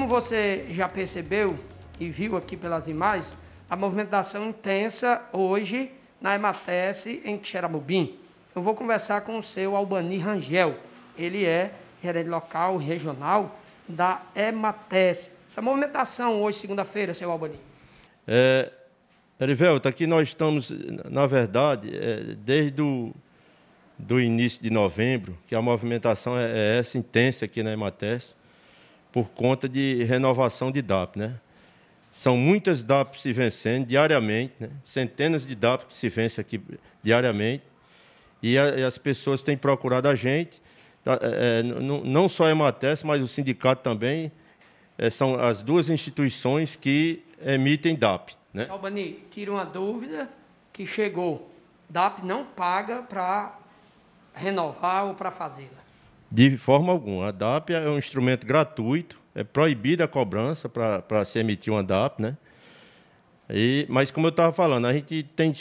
Como você já percebeu e viu aqui pelas imagens, a movimentação intensa hoje na EMATES em Xerabubim. Eu vou conversar com o seu Albani Rangel. Ele é gerente local regional da EMATES. Essa movimentação hoje, segunda-feira, seu Albani. É, Erivelto, tá aqui nós estamos, na verdade, é, desde o do início de novembro, que a movimentação é, é essa intensa aqui na EMATES por conta de renovação de DAP. Né? São muitas DAP se vencendo diariamente, né? centenas de DAP que se vencem aqui diariamente, e, a, e as pessoas têm procurado a gente, tá, é, é não, não só a Emates, mas o sindicato também, é, são as duas instituições que emitem DAP. Né? Albani, tira uma dúvida que chegou. DAP não paga para renovar ou para fazê-la. De forma alguma. A DAP é um instrumento gratuito, é proibida a cobrança para se emitir uma DAP, né? E, mas como eu estava falando, a gente tem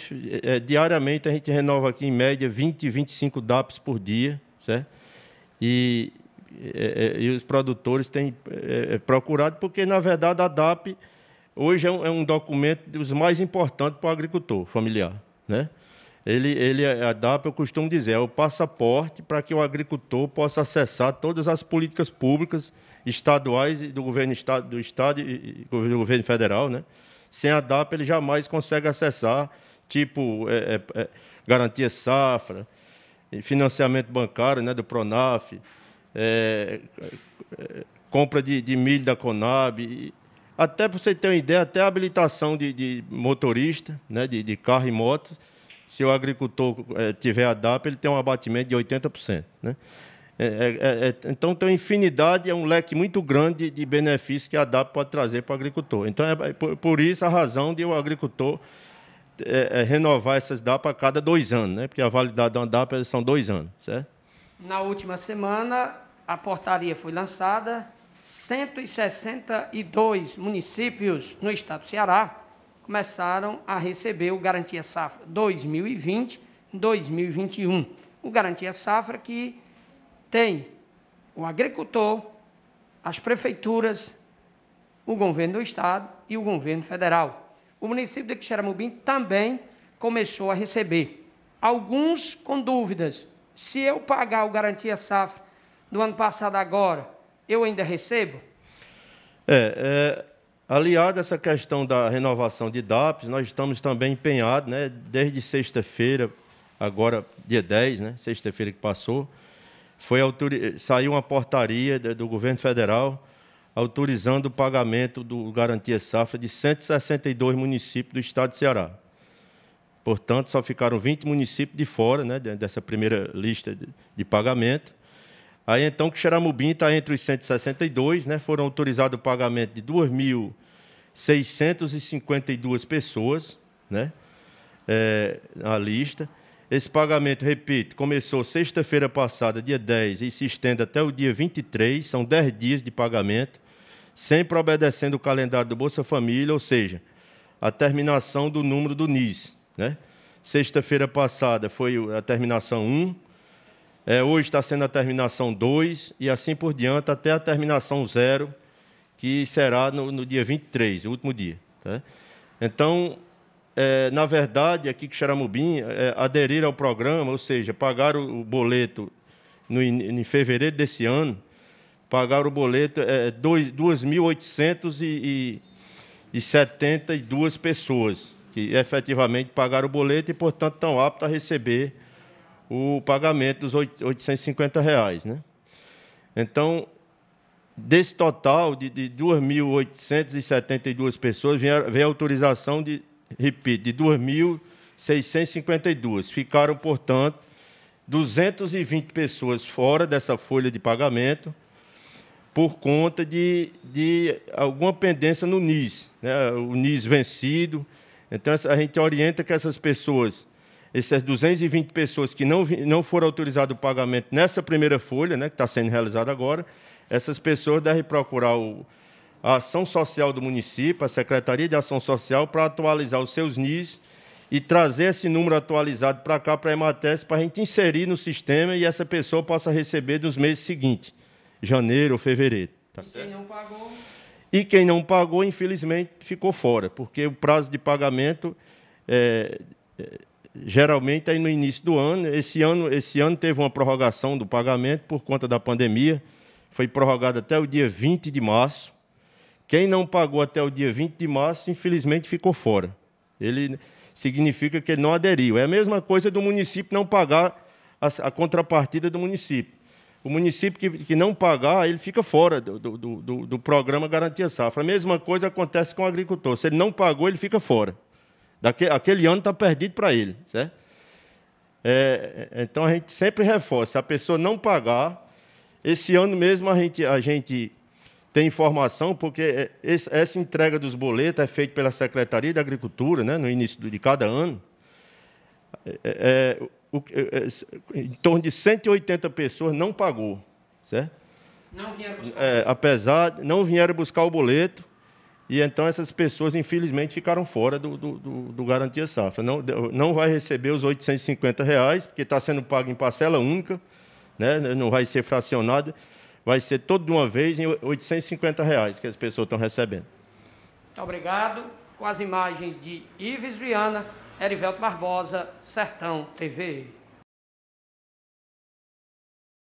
é, diariamente a gente renova aqui em média 20, 25 DAPs por dia, certo? E, é, é e os produtores têm é, é, procurado, porque na verdade a DAP hoje é um, um documento dos mais importantes para o agricultor familiar, né? ele, ele é, a DAP, eu costumo dizer, é o passaporte para que o agricultor possa acessar todas as políticas públicas estaduais do governo do estado e do governo federal, né? Sem a DAP ele jamais consegue acessar, tipo é, é, é, garantia safra, financiamento bancário, né, do Pronaf, é, é compra de, de, milho da Conab, até para você ter uma ideia, até a habilitação de, de motorista, né, de, de carro e moto se o agricultor é, tiver a DAP, ele tem um abatimento de 80%. Né? É é, é, é, então, tem uma infinidade, é um leque muito grande de benefícios que a DAP pode trazer para o agricultor. Então, é, é por, por isso a razão de o agricultor eh, eh, renovar essas DAP a cada dois anos, né? porque a validade da DAP são dois anos. Certo? Na última semana, a portaria foi lançada, 162 municípios no estado do Ceará começaram a receber o Garantia Safra 2020-2021. O Garantia Safra que tem o agricultor, as prefeituras, o governo do Estado e o governo federal. O município de Quixeramobim também começou a receber. Alguns com dúvidas. Se eu pagar o Garantia Safra do ano passado agora, eu ainda recebo? É, é, Aliado a essa questão da renovação de DAPs, nós estamos também empenhados, né, desde sexta-feira, agora dia 10, né, sexta-feira que passou, foi saiu uma portaria do governo federal autorizando o pagamento do Garantia Safra de 162 municípios do estado de Ceará. Portanto, só ficaram 20 municípios de fora né, dessa primeira lista de pagamento. Aí então que Xaramubim está entre os 162, né? Foram autorizados o pagamento de 2.652 pessoas, né? É, a lista. Esse pagamento, repito, começou sexta-feira passada, dia 10, e se estende até o dia 23, são 10 dias de pagamento, sempre obedecendo o calendário do Bolsa Família, ou seja, a terminação do número do NIS. Né? Sexta-feira passada foi a terminação 1, é, hoje está sendo a terminação 2 e assim por diante até a terminação 0, que será no, no, dia 23, o último dia. Tá? Então, é, na verdade, aqui que Xaramubim é, aderir ao programa, ou seja, pagar o, o boleto no, em fevereiro desse ano, pagar o boleto é, 2.872 pessoas que efetivamente pagaram o boleto e, portanto, estão aptas a receber o pagamento dos 850 reais. Né? Então, desse total de, de 2.872 pessoas, veio, autorização de, repito, de 2.652. Ficaram, portanto, 220 pessoas fora dessa folha de pagamento por conta de, de alguma pendência no NIS, né? o NIS vencido. Então, a gente orienta que essas pessoas essas 220 pessoas que não, não foram autorizadas o pagamento nessa primeira folha, né, que está sendo realizada agora, essas pessoas devem procurar o, a Ação Social do município, a Secretaria de Ação Social, para atualizar os seus NIS e trazer esse número atualizado para cá, para a Emates, para a gente inserir no sistema e essa pessoa possa receber dos meses seguintes, janeiro ou fevereiro. Tá e quem não pagou? E quem não pagou, infelizmente, ficou fora, porque o prazo de pagamento é, é geralmente aí no início do ano. Esse ano, esse ano teve uma prorrogação do pagamento por conta da pandemia. Foi prorrogado até o dia 20 de março. Quem não pagou até o dia 20 de março, infelizmente ficou fora. Ele significa que ele não aderiu. É a mesma coisa do município não pagar a, a contrapartida do município. O município que, que não pagar, ele fica fora do, do, do, do programa Garantia Safra. A mesma coisa acontece com o agricultor. Se ele não pagou, ele fica fora. Daquele, aquele ano está perdido para ele, certo? É, é, então a gente sempre reforça, se a pessoa não pagar, esse ano mesmo a gente, a gente tem informação, porque é, essa entrega dos boletos é feita pela Secretaria da Agricultura, né, no início de cada ano. É, é, é, é em torno de 180 pessoas não pagou, certo? Não vieram buscar. É, apesar, não vieram buscar o boleto. E então essas pessoas, infelizmente, ficaram fora do, do, do, do Garantia Safra. Não, não vai receber os R$ 850, reais, porque está sendo pago em parcela única, né? não vai ser fracionado vai ser todo de uma vez em R$ 850 reais que as pessoas estão recebendo. Muito obrigado. Com as imagens de Ives Viana, Erivelto Barbosa, Sertão TV.